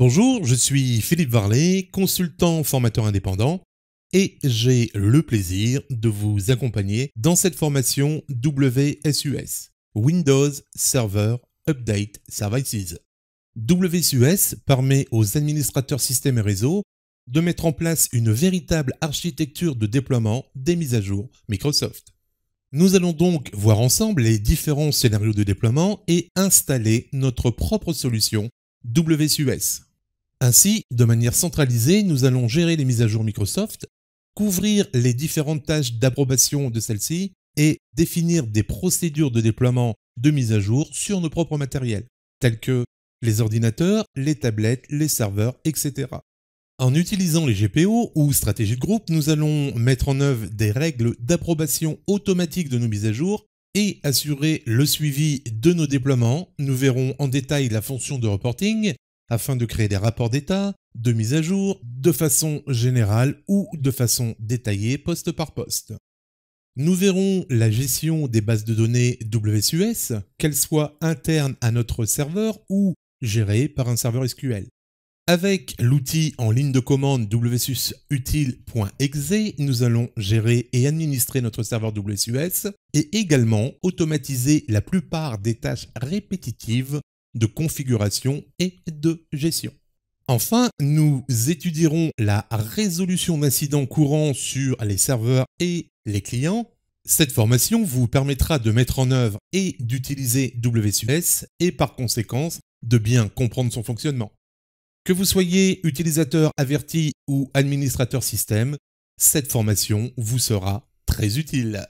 Bonjour, je suis Philippe Varlet, consultant formateur indépendant et j'ai le plaisir de vous accompagner dans cette formation WSUS, Windows Server Update Services. WSUS permet aux administrateurs système et réseau de mettre en place une véritable architecture de déploiement des mises à jour Microsoft. Nous allons donc voir ensemble les différents scénarios de déploiement et installer notre propre solution WSUS. Ainsi, de manière centralisée, nous allons gérer les mises à jour Microsoft, couvrir les différentes tâches d'approbation de celles-ci et définir des procédures de déploiement de mises à jour sur nos propres matériels, tels que les ordinateurs, les tablettes, les serveurs, etc. En utilisant les GPO ou stratégies de groupe, nous allons mettre en œuvre des règles d'approbation automatique de nos mises à jour et assurer le suivi de nos déploiements. Nous verrons en détail la fonction de reporting afin de créer des rapports d'état, de mise à jour, de façon générale ou de façon détaillée poste par poste. Nous verrons la gestion des bases de données WSUS, qu'elles soient internes à notre serveur ou gérées par un serveur SQL. Avec l'outil en ligne de commande wsusutil.exe, nous allons gérer et administrer notre serveur WSUS et également automatiser la plupart des tâches répétitives de configuration et de gestion. Enfin, nous étudierons la résolution d'incidents courants sur les serveurs et les clients. Cette formation vous permettra de mettre en œuvre et d'utiliser WSUS et par conséquent, de bien comprendre son fonctionnement. Que vous soyez utilisateur averti ou administrateur système, cette formation vous sera très utile.